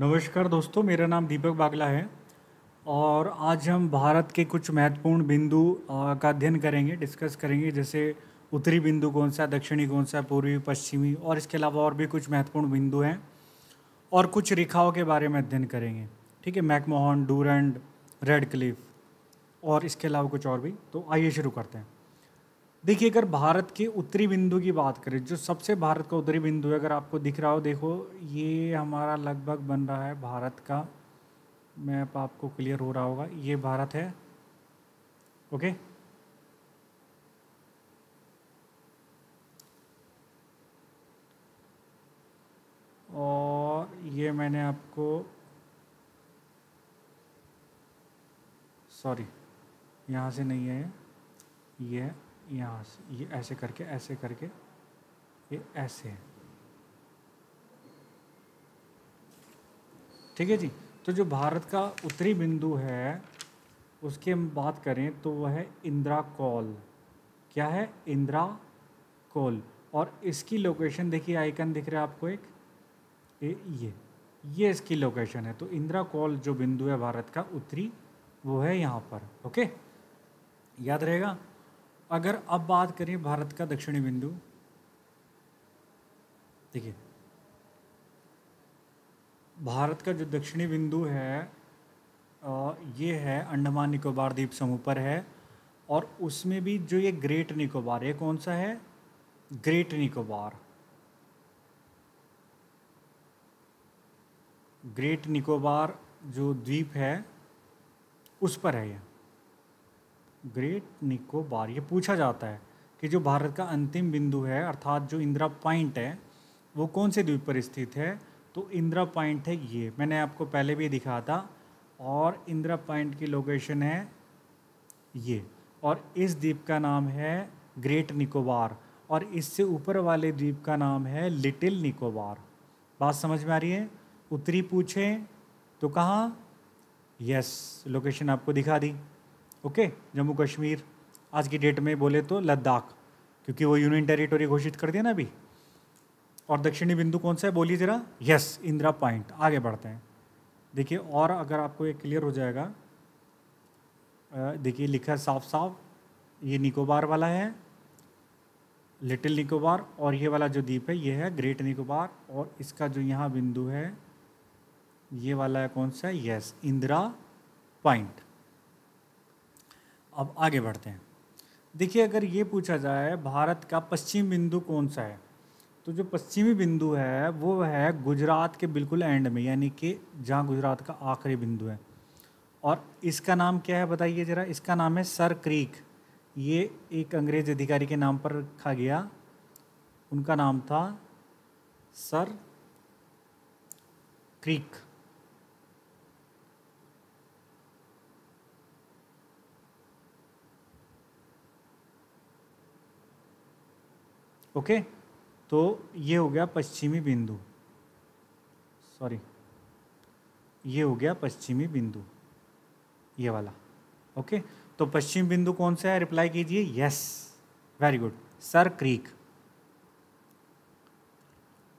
नमस्कार दोस्तों मेरा नाम दीपक बागला है और आज हम भारत के कुछ महत्वपूर्ण बिंदु का अध्ययन करेंगे डिस्कस करेंगे जैसे उत्तरी बिंदु कौन सा दक्षिणी कौन सा पूर्वी पश्चिमी और इसके अलावा और भी कुछ महत्वपूर्ण बिंदु हैं और कुछ रेखाओं के बारे में अध्ययन करेंगे ठीक है मैकमोहन डूरेंड रेड क्लिफ और इसके अलावा कुछ और भी तो आइए शुरू करते हैं देखिए अगर भारत के उत्तरी बिंदु की बात करें जो सबसे भारत का उत्तरी बिंदु है अगर आपको दिख रहा हो देखो ये हमारा लगभग बन रहा है भारत का मैप आपको क्लियर हो रहा होगा ये भारत है ओके और ये मैंने आपको सॉरी यहाँ से नहीं है ये है यहाँ से ये ऐसे करके ऐसे करके ये ऐसे है ठीक है जी तो जो भारत का उत्तरी बिंदु है उसकी हम बात करें तो वह है इंदिरा कॉल क्या है इंदिरा कॉल और इसकी लोकेशन देखिए आइकन दिख रहा है आपको एक ए, ये ये इसकी लोकेशन है तो इंदिरा कॉल जो बिंदु है भारत का उत्तरी वो है यहाँ पर ओके याद रहेगा अगर अब बात करें भारत का दक्षिणी बिंदु देखिए भारत का जो दक्षिणी बिंदु है ये है अंडमान निकोबार द्वीप समूह पर है और उसमें भी जो ये ग्रेट निकोबार ये कौन सा है ग्रेट निकोबार ग्रेट निकोबार जो द्वीप है उस पर है यह ग्रेट निकोबार ये पूछा जाता है कि जो भारत का अंतिम बिंदु है अर्थात जो इंदिरा पॉइंट है वो कौन से द्वीप पर स्थित है तो इंदिरा पॉइंट है ये मैंने आपको पहले भी दिखा था और इंदिरा पॉइंट की लोकेशन है ये और इस द्वीप का नाम है ग्रेट निकोबार और इससे ऊपर वाले द्वीप का नाम है लिटिल निकोबार बात समझ में आ रही है उत्तरी पूछें तो कहाँ यस लोकेशन आपको दिखा दी ओके जम्मू कश्मीर आज की डेट में बोले तो लद्दाख क्योंकि वो यूनियन टेरिटोरी घोषित कर दिया ना अभी और दक्षिणी बिंदु कौन सा है बोली ज़रा यस इंदिरा पॉइंट आगे बढ़ते हैं देखिए और अगर आपको ये क्लियर हो जाएगा देखिए लिखा है साफ साफ ये निकोबार वाला है लिटिल निकोबार और ये वाला जो द्वीप है ये है ग्रेट निकोबार और इसका जो यहाँ बिंदु है ये वाला है कौन सा है यस इंदिरा पॉइंट अब आगे बढ़ते हैं देखिए अगर ये पूछा जाए भारत का पश्चिम बिंदु कौन सा है तो जो पश्चिमी बिंदु है वो है गुजरात के बिल्कुल एंड में यानी कि जहाँ गुजरात का आखिरी बिंदु है और इसका नाम क्या है बताइए ज़रा इसका नाम है सर क्रीक ये एक अंग्रेज अधिकारी के नाम पर रखा गया उनका नाम था सर क्रीक ओके तो ये हो गया पश्चिमी बिंदु सॉरी ये हो गया पश्चिमी बिंदु ये वाला ओके तो पश्चिम बिंदु कौन सा है रिप्लाई कीजिए yes very good Sir Creek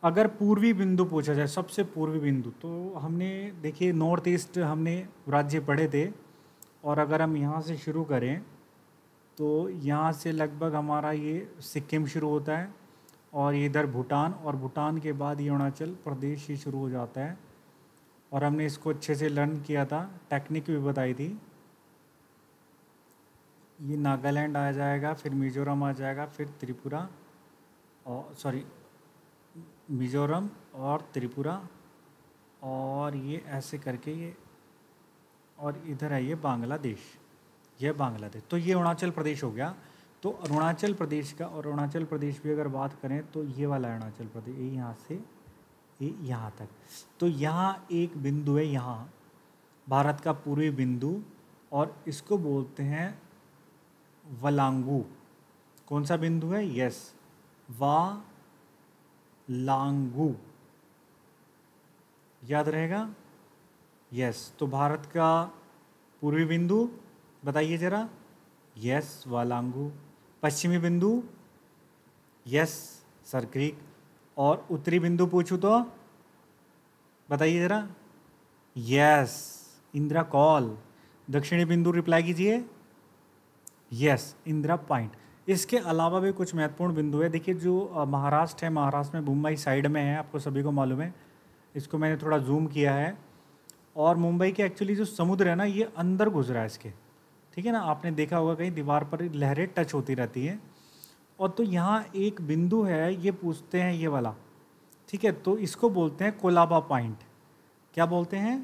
अगर पूर्वी बिंदु पूछा जाए सबसे पूर्वी बिंदु तो हमने देखिए नॉर्थ ईस्ट हमने राज्य पढ़े थे और अगर हम यहाँ से शुरू करें तो यहाँ से लगभग हमारा ये सिक्किम शुरू होता है और ये इधर भूटान और भूटान के बाद ये अरुणाचल प्रदेश ही शुरू हो जाता है और हमने इसको अच्छे से लर्न किया था टेक्निक भी बताई थी ये नागालैंड आ जाएगा फिर मिजोरम आ जाएगा फिर त्रिपुरा और सॉरी मिजोरम और त्रिपुरा और ये ऐसे करके ये और इधर है ये बांग्लादेश यह बांग्लादेश तो ये अरुणाचल प्रदेश हो गया तो अरुणाचल प्रदेश का और अरुणाचल प्रदेश भी अगर बात करें तो ये वाला अरुणाचल प्रदेश यहाँ से ये यहाँ तक तो यहाँ एक बिंदु है यहाँ भारत का पूर्वी बिंदु और इसको बोलते हैं वलांगू कौन सा बिंदु है यस वा लांगू याद रहेगा यस तो भारत का पूर्वी बिंदु बताइए ज़रा यस वालांगू पश्चिमी बिंदु यस सर और उत्तरी बिंदु पूछूँ तो बताइए ज़रा यस इंदिरा कॉल दक्षिणी बिंदु रिप्लाई कीजिए यस इंदिरा पॉइंट इसके अलावा भी कुछ महत्वपूर्ण बिंदु है देखिए जो महाराष्ट्र है महाराष्ट्र में मुंबई साइड में है आपको सभी को मालूम है इसको मैंने थोड़ा जूम किया है और मुंबई के एक्चुअली जो समुद्र है ना ये अंदर घुस रहा है इसके ठीक है ना आपने देखा होगा कहीं दीवार पर लहरें टच होती रहती हैं और तो यहाँ एक बिंदु है ये पूछते हैं ये वाला ठीक है तो इसको बोलते हैं कोलाबा पॉइंट क्या बोलते हैं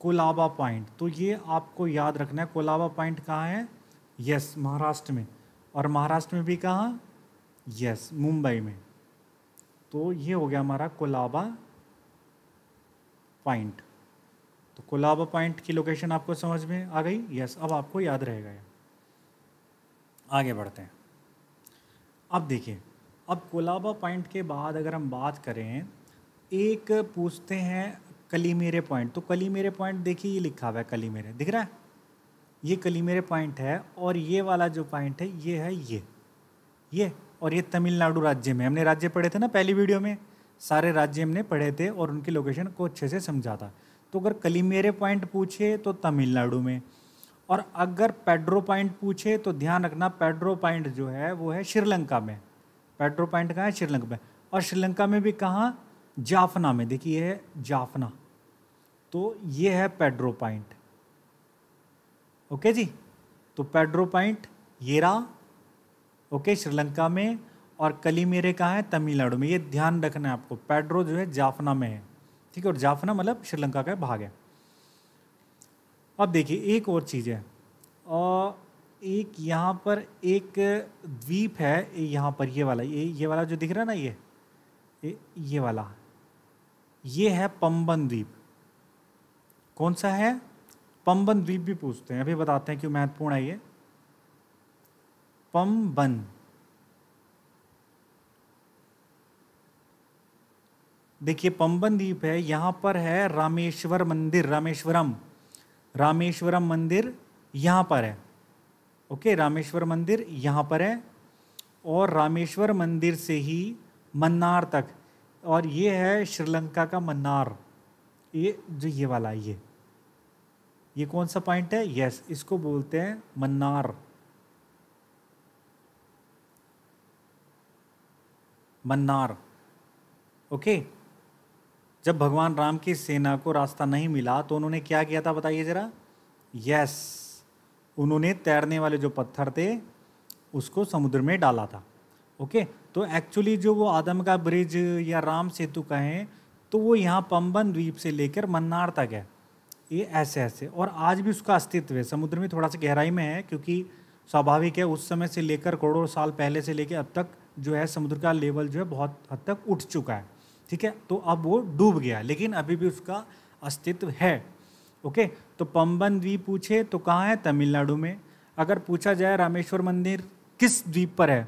कोलाबा पॉइंट तो ये आपको याद रखना है कोलाबा पॉइंट कहाँ है यस महाराष्ट्र में और महाराष्ट्र में भी कहाँ यस मुंबई में तो ये हो गया हमारा कोलाबा पॉइंट तो कोलाबा पॉइंट की लोकेशन आपको समझ में आ गई यस अब आपको याद रहेगा ये आगे बढ़ते हैं अब देखिए अब कोलाबा पॉइंट के बाद अगर हम बात करें एक पूछते हैं कलीमेरे पॉइंट तो कलीमेरे पॉइंट देखिए ये लिखा हुआ है कलीमेरे दिख रहा है ये कलीमेरे पॉइंट है और ये वाला जो पॉइंट है ये है ये ये और ये तमिलनाडु राज्य में हमने राज्य पढ़े थे ना पहली वीडियो में सारे राज्य हमने पढ़े थे और उनकी लोकेशन को अच्छे से समझा था तो अगर कलीमेरे पॉइंट पूछे तो तमिलनाडु में और अगर पेड्रो पॉइंट पूछे तो ध्यान रखना पेड्रो पॉइंट जो है वो है श्रीलंका में पेड्रो पॉइंट कहाँ है श्रीलंका में और श्रीलंका में भी कहाँ जाफना में देखिए है जाफना तो ये है पेड्रो पॉइंट ओके जी तो पेड्रो पॉइंट ये रहा ओके श्रीलंका में और कलीमेरे कहाँ है तमिलनाडु में ये ध्यान रखना है आपको पेड्रो जो है जाफना में है ठीक है और जाफना मतलब श्रीलंका का भाग है अब देखिए एक और चीज़ है आ, एक यहाँ पर एक द्वीप है यहाँ पर ये वाला ये ये वाला जो दिख रहा है ना ये ये, ये वाला ये है पम्बन द्वीप कौन सा है पम्बन द्वीप भी पूछते हैं अभी बताते हैं क्यों महत्वपूर्ण है ये पम्बन देखिए पंबन द्वीप है यहाँ पर है रामेश्वर मंदिर रामेश्वरम रामेश्वरम मंदिर यहाँ पर है ओके रामेश्वर मंदिर यहाँ पर है और रामेश्वर मंदिर से ही मन्नार तक और ये है श्रीलंका का मन्नार ये जो ये वाला ये ये कौन सा पॉइंट है यस इसको बोलते हैं मन्नार मन्नार ओके okay? जब भगवान राम की सेना को रास्ता नहीं मिला तो उन्होंने क्या किया था बताइए ज़रा यस उन्होंने तैरने वाले जो पत्थर थे उसको समुद्र में डाला था ओके तो एक्चुअली जो वो आदम का ब्रिज या राम सेतु कहें तो वो यहाँ पम्बन द्वीप से लेकर मन्नार तक है ये ऐसे ऐसे और आज भी उसका अस्तित्व है समुद्र में थोड़ा सा गहराई में है क्योंकि स्वाभाविक है उस समय से लेकर करोड़ों साल पहले से लेकर अब तक जो है समुद्र का लेवल जो है बहुत हद तक उठ चुका है ठीक है तो अब वो डूब गया लेकिन अभी भी उसका अस्तित्व है ओके तो पम्बन द्वीप पूछे तो कहाँ है तमिलनाडु में अगर पूछा जाए रामेश्वर मंदिर किस द्वीप पर है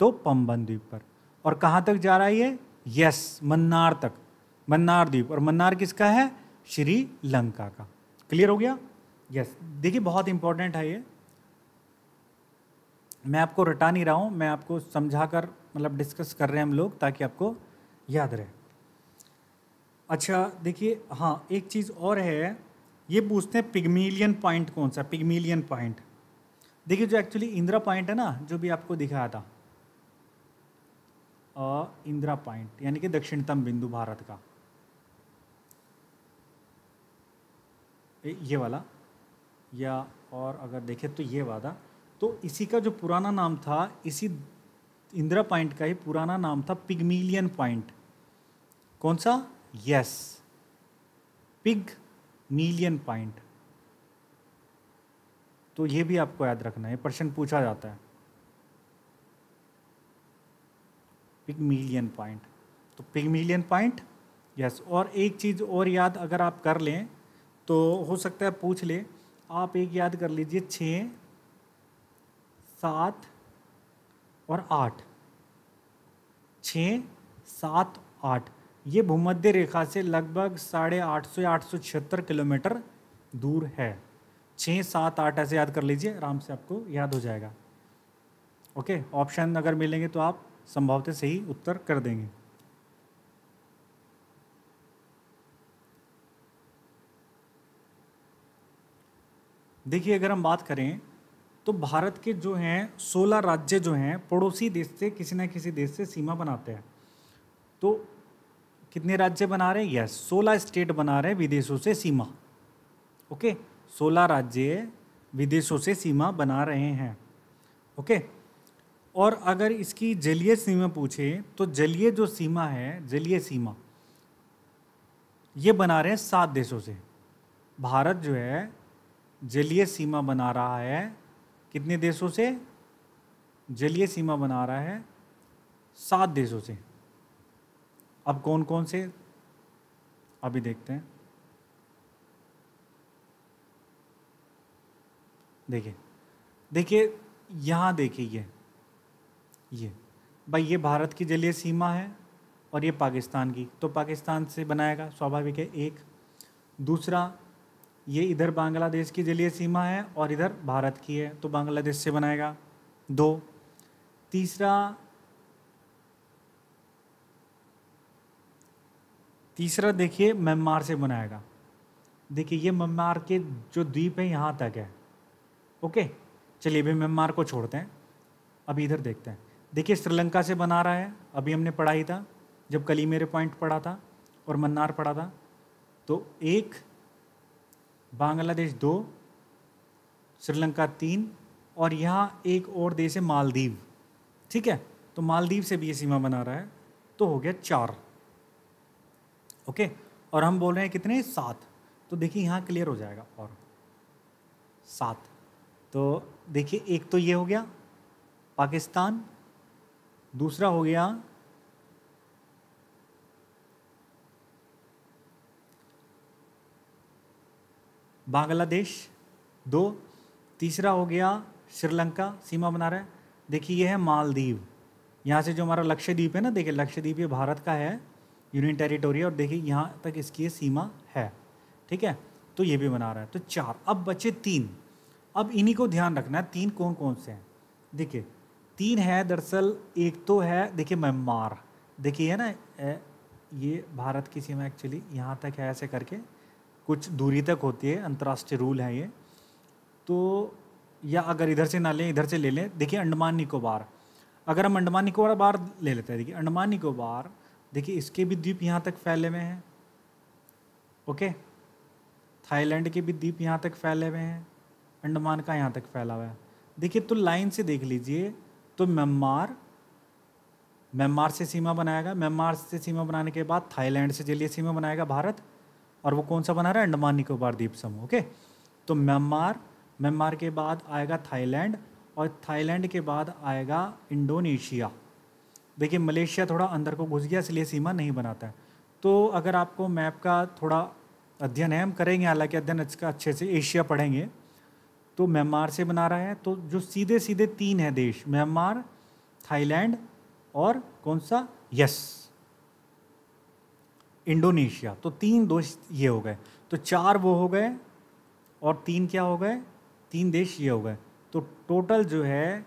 तो पम्बन द्वीप पर और कहाँ तक जा रहा है ये यस मन्नार तक मन्नार द्वीप और मन्नार किसका है श्रीलंका का क्लियर हो गया यस देखिए बहुत इंपॉर्टेंट है ये मैं आपको रटा नहीं रहा हूँ मैं आपको समझा कर मतलब डिस्कस कर रहे हैं हम लोग ताकि आपको याद रहे अच्छा देखिए हाँ एक चीज़ और है ये पूछते हैं पिगमिलियन पॉइंट कौन सा पिगमिलियन पॉइंट देखिए जो एक्चुअली इंदिरा पॉइंट है ना जो भी आपको दिखाया था इंदिरा पॉइंट यानी कि दक्षिणतम बिंदु भारत का ये वाला या और अगर देखें तो ये वादा तो इसी का जो पुराना नाम था इसी इंदिरा पॉइंट का ही पुराना नाम था पिगमिलियन पॉइंट कौन सा यस पिग मिलियन पॉइंट तो ये भी आपको याद रखना है प्रश्न पूछा जाता है पिग मिलियन पॉइंट तो पिग मिलियन पॉइंट यस और एक चीज़ और याद अगर आप कर लें तो हो सकता है पूछ ले आप एक याद कर लीजिए छ सात और आठ छ सात आठ ये भूमध्य रेखा से लगभग साढ़े आठ सौ आठ सौ छिहत्तर किलोमीटर दूर है छः सात आठ ऐसे याद कर लीजिए आराम से आपको याद हो जाएगा ओके ऑप्शन अगर मिलेंगे तो आप संभवतः सही उत्तर कर देंगे देखिए अगर हम बात करें तो भारत के जो हैं सोलह राज्य जो हैं पड़ोसी देश से किसी न किसी देश से सीमा बनाते हैं तो कितने राज्य बना रहे हैं यस सोलह स्टेट बना रहे हैं विदेशों से सीमा ओके सोलह राज्य विदेशों से सीमा बना रहे हैं ओके और अगर इसकी जलीय सीमा पूछे तो जलीय जो सीमा है जलीय सीमा ये बना रहे हैं सात देशों से भारत जो है जलीय सीमा बना रहा है कितने देशों से जलीय सीमा बना रहा है सात देशों से अब कौन कौन से अभी देखते हैं देखिए देखिए यहाँ देखिए ये ये भाई ये भारत की जलीय सीमा है और ये पाकिस्तान की तो पाकिस्तान से बनाएगा स्वाभाविक है एक दूसरा ये इधर बांग्लादेश की जलीय सीमा है और इधर भारत की है तो बांग्लादेश से बनाएगा दो तीसरा तीसरा देखिए म्यांमार से बनाएगा देखिए ये म्यांमार के जो द्वीप है यहाँ तक है ओके चलिए अभी म्यांमार को छोड़ते हैं अभी इधर देखते हैं देखिए श्रीलंका से बना रहा है अभी हमने पढ़ाई था जब कली मेरे पॉइंट पढ़ा था और मन्नार पढ़ा था तो एक बांग्लादेश दो श्रीलंका तीन और यहाँ एक और देश है मालदीव ठीक है तो मालदीव से भी ये सीमा बना रहा है तो हो गया चार ओके और हम बोल रहे हैं कितने सात तो देखिए यहाँ क्लियर हो जाएगा और सात तो देखिए एक तो ये हो गया पाकिस्तान दूसरा हो गया बांग्लादेश दो तीसरा हो गया श्रीलंका सीमा बना रहा है देखिए ये है मालदीव यहाँ से जो हमारा लक्षद्वीप है ना देखिए लक्षद्वीप ये भारत का है यूनियन टेरिटोरी और देखिए यहाँ तक इसकी सीमा है ठीक है तो ये भी बना रहा है तो चार अब बचे तीन अब इन्हीं को ध्यान रखना है तीन कौन कौन से हैं देखिए तीन है दरअसल एक तो है देखिए म्यांमार देखिए है ना ये भारत की सीमा एक्चुअली यहाँ तक है ऐसे करके कुछ दूरी तक होती है अंतर्राष्ट्रीय रूल है ये तो या अगर इधर से ना लें इधर से ले लें देखिए अंडमान निकोबार अगर हम अंडमान निकोबार बार ले लेते हैं देखिए अंडमान निकोबार देखिए इसके भी द्वीप यहाँ तक फैले हुए हैं ओके थाईलैंड के भी द्वीप यहाँ तक फैले हुए हैं अंडमान का यहाँ तक फैला हुआ है देखिए तो लाइन से देख लीजिए तो म्यांमार म्यांमार से सीमा बनाएगा म्यांमार से सीमा बनाने के बाद थाईलैंड से जलिए सीमा बनाएगा भारत और वो कौन सा बना रहा है अंडमान निकोबार द्वीप समूह ओके तो म्यांमार म्यांमार के बाद आएगा थाईलैंड और थाईलैंड के बाद आएगा इंडोनेशिया देखिए मलेशिया थोड़ा अंदर को घुस गया इसलिए सीमा नहीं बनाता है तो अगर आपको मैप का थोड़ा अध्ययन है हम करेंगे हालांकि अध्ययन इसका अच्छे से एशिया पढ़ेंगे तो म्यांमार से बना रहा है तो जो सीधे सीधे तीन है देश म्यांमार थाईलैंड और कौन सा यस इंडोनेशिया तो तीन दोष ये हो गए तो चार वो हो गए और तीन क्या हो गए तीन देश ये हो गए तो टोटल जो है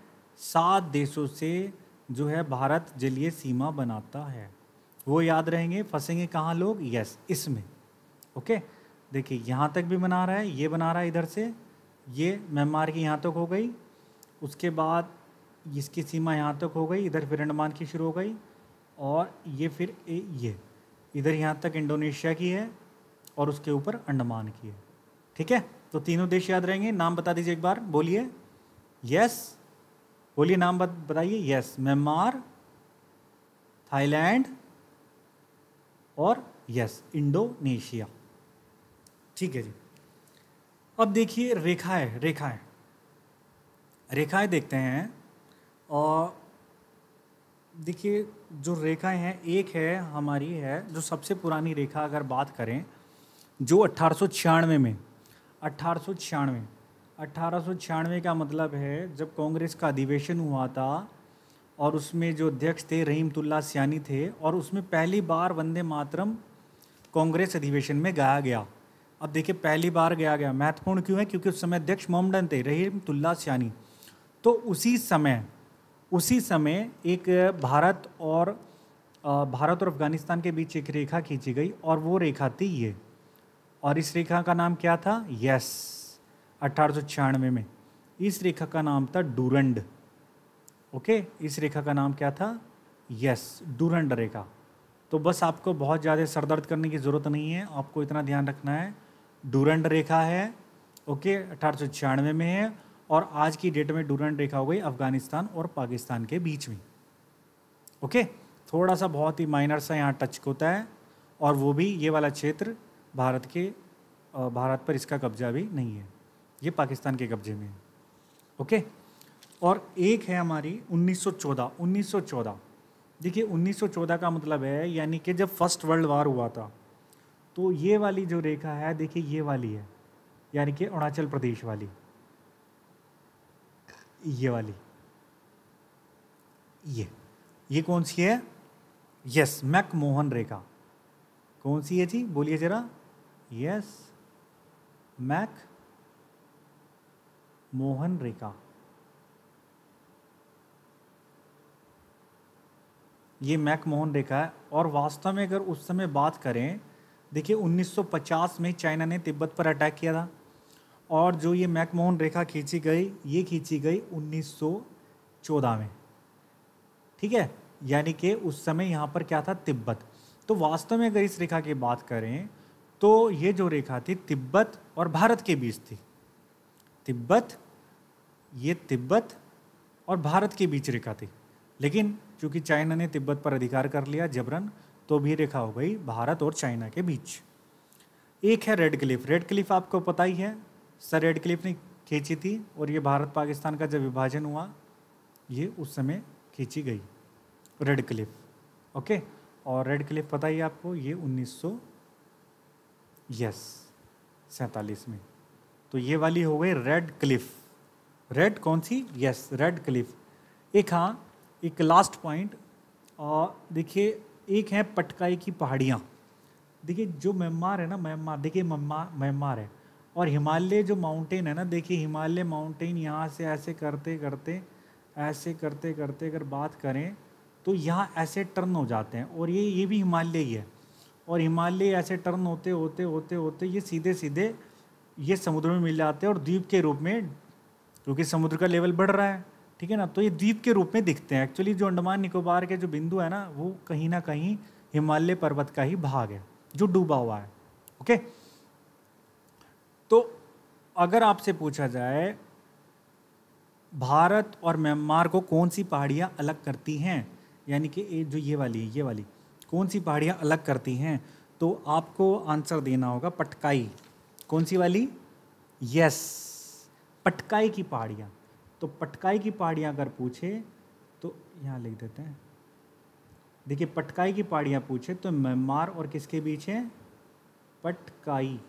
सात देशों से जो है भारत जलीय सीमा बनाता है वो याद रहेंगे फंसेंगे कहाँ लोग यस इसमें ओके देखिए यहाँ तक भी बना रहा है ये बना रहा है इधर से ये म्यांमार की यहाँ तक हो गई उसके बाद इसकी सीमा यहाँ तक हो गई इधर फिर अंडमान की शुरू हो गई और ये फिर ए, ये इधर यहाँ तक इंडोनेशिया की है और उसके ऊपर अंडमान की है ठीक है तो तीनों देश याद रहेंगे नाम बता दीजिए एक बार बोलिए यस बोलिए नाम बताइए यस म्यांमार थाईलैंड और यस इंडोनेशिया ठीक है जी अब देखिए रेखाएं रेखाएं रेखाएं देखते हैं और देखिए जो रेखाएं हैं एक है हमारी है जो सबसे पुरानी रेखा अगर बात करें जो अट्ठारह छियानवे में अट्ठारह अट्ठारह का मतलब है जब कांग्रेस का अधिवेशन हुआ था और उसमें जो अध्यक्ष थे रहीमतुल्ला सियानी थे और उसमें पहली बार वंदे मातरम कांग्रेस अधिवेशन में गाया गया अब देखिए पहली बार गाया गया महत्वपूर्ण क्यों है क्योंकि उस समय अध्यक्ष मोमडन थे रहीमतुल्ला सियानी तो उसी समय उसी समय एक भारत और भारत और अफगानिस्तान के बीच एक रेखा खींची गई और वो रेखा थी ये और इस रेखा का नाम क्या था यस अठारह में इस रेखा का नाम था डूरंड ओके इस रेखा का नाम क्या था यस डूरंड रेखा तो बस आपको बहुत ज़्यादा सरदर्द करने की ज़रूरत नहीं है आपको इतना ध्यान रखना है डूरंड रेखा है ओके अठारह में है और आज की डेट में डूरंड रेखा हो गई अफगानिस्तान और पाकिस्तान के बीच में ओके थोड़ा सा बहुत ही माइनर सा यहाँ टच होता है और वो भी ये वाला क्षेत्र भारत के भारत पर इसका कब्जा भी नहीं है ये पाकिस्तान के कब्जे में है ओके और एक है हमारी 1914 1914 देखिए 1914 का मतलब है यानी कि जब फर्स्ट वर्ल्ड वार हुआ था तो ये वाली जो रेखा है देखिए ये वाली है यानी कि अरुणाचल प्रदेश वाली ये वाली ये ये कौन सी है यस मैक मोहन रेखा कौन सी है जी बोलिए ज़रा यस मैक मोहन रेखा ये मैक मोहन रेखा है और वास्तव में अगर उस समय बात करें देखिए 1950 में चाइना ने तिब्बत पर अटैक किया था और जो ये मैक मोहन रेखा खींची गई ये खींची गई 1914 में ठीक है यानी कि उस समय यहाँ पर क्या था तिब्बत तो वास्तव में अगर इस रेखा की बात करें तो ये जो रेखा थी तिब्बत और भारत के बीच थी तिब्बत ये तिब्बत और भारत के बीच रेखा थी लेकिन चूंकि चाइना ने तिब्बत पर अधिकार कर लिया जबरन तो भी रेखा हो गई भारत और चाइना के बीच एक है रेड क्लिफ रेड क्लिफ आपको पता ही है सर रेड क्लिफ ने खींची थी और ये भारत पाकिस्तान का जब विभाजन हुआ ये उस समय खींची गई रेड क्लिफ ओके और रेड क्लिफ पता ही आपको ये 1900 यस सैतालीस में तो ये वाली हो गई रेड क्लिफ रेड कौन सी यस रेड क्लिफ एक हाँ एक लास्ट पॉइंट और देखिए एक है पटकाई की पहाड़ियाँ देखिए जो म्यांमार है ना म्यांमार देखिए म्यांमार है और हिमालय जो माउंटेन है ना देखिए हिमालय माउंटेन यहाँ से ऐसे करते करते ऐसे करते करते अगर बात करें तो यहाँ ऐसे टर्न हो जाते हैं और ये ये भी हिमालय ही है और हिमालय ऐसे टर्न होते होते होते होते ये सीधे सीधे ये समुद्र में मिल जाते हैं और द्वीप के रूप में क्योंकि समुद्र का लेवल बढ़ रहा है ठीक है ना तो ये द्वीप के रूप में दिखते हैं एक्चुअली जो अंडमान निकोबार के जो बिंदु है ना वो कहीं ना कहीं हिमालय पर्वत का ही भाग है जो डूबा हुआ है ओके तो अगर आपसे पूछा जाए भारत और म्यांमार को कौन सी पहाड़ियाँ अलग करती हैं यानी कि जो ये वाली है ये वाली कौन सी पहाड़ियाँ अलग करती हैं तो आपको आंसर देना होगा पटकाई कौन सी वाली यस पटकाई की पहाड़ियाँ तो पटकाई की पहाड़ियाँ अगर पूछे तो यहाँ लिख देते हैं देखिए पटकाई की पहाड़ियाँ पूछे तो म्यांमार और किसके बीच है पटकाई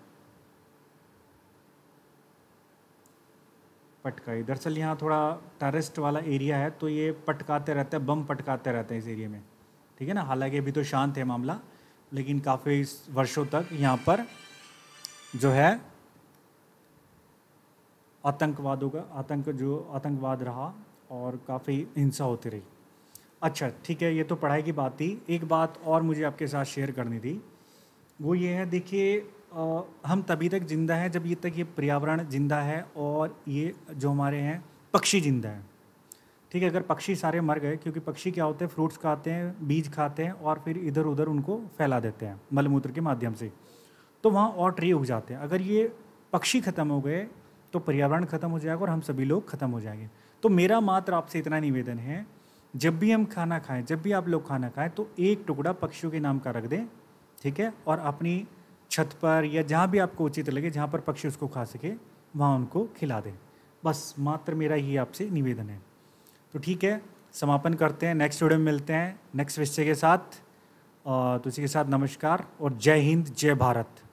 पटकाई दरअसल यहाँ थोड़ा टेरिस्ट वाला एरिया है तो ये पटकाते रहते हैं बम पटकाते रहते हैं इस एरिया में ठीक है ना हालांकि अभी तो शांत है मामला लेकिन काफ़ी वर्षों तक यहाँ पर जो है आतंकवादों का आतंक जो आतंकवाद रहा और काफ़ी हिंसा होती रही अच्छा ठीक है ये तो पढ़ाई की बात थी एक बात और मुझे आपके साथ शेयर करनी थी वो ये है देखिए हम तभी तक ज़िंदा हैं जब ये तक ये पर्यावरण ज़िंदा है और ये जो हमारे हैं पक्षी ज़िंदा हैं ठीक है अगर पक्षी सारे मर गए क्योंकि पक्षी क्या होते हैं फ्रूट्स खाते हैं बीज खाते हैं और फिर इधर उधर उनको फैला देते हैं मलमूत्र के माध्यम से तो वहाँ और ट्री उग जाते हैं अगर ये पक्षी ख़त्म हो गए तो पर्यावरण ख़त्म हो जाएगा और हम सभी लोग ख़त्म हो जाएंगे तो मेरा मात्र आपसे इतना निवेदन है जब भी हम खाना खाएं जब भी आप लोग खाना खाएं तो एक टुकड़ा पक्षियों के नाम का रख दें ठीक है और अपनी छत पर या जहाँ भी आपको उचित लगे जहाँ पर पक्षी उसको खा सके वहाँ उनको खिला दें बस मात्र मेरा ही आपसे निवेदन है तो ठीक है समापन करते हैं नेक्स्ट वीडियो में मिलते हैं नेक्स्ट विषय के साथ तो इसी के साथ नमस्कार और जय हिंद जय भारत